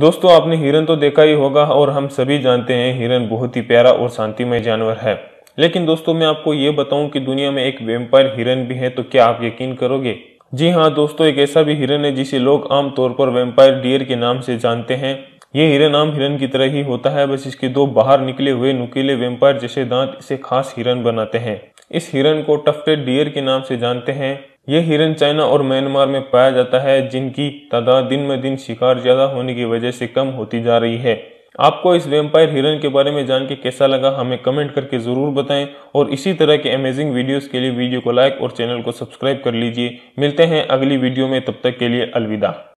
दोस्तों आपने हिरन तो देखा ही होगा और हम सभी जानते हैं हिरन बहुत ही प्यारा और शांतिमय जानवर है लेकिन दोस्तों मैं आपको ये बताऊं कि दुनिया में एक वेम्पायर हिरन भी है तो क्या आप यकीन करोगे जी हाँ दोस्तों एक ऐसा भी हिरन है जिसे लोग आमतौर पर वेम्पायर डियर के नाम से जानते हैं ये हिरन आम हिरन की तरह ही होता है बस इसके दो बाहर निकले हुए नुकीले वेम्पायर जैसे दांत इसे खास हिरन बनाते हैं इस हिरन को टफ्टेड डियर के नाम से जानते हैं यह हिरन चाइना और म्यांमार में पाया जाता है जिनकी तादाद दिन में दिन शिकार ज़्यादा होने की वजह से कम होती जा रही है आपको इस वेम्पायर हिरन के बारे में जान के कैसा लगा हमें कमेंट करके ज़रूर बताएं और इसी तरह के अमेजिंग वीडियोस के लिए वीडियो को लाइक और चैनल को सब्सक्राइब कर लीजिए मिलते हैं अगली वीडियो में तब तक के लिए अलविदा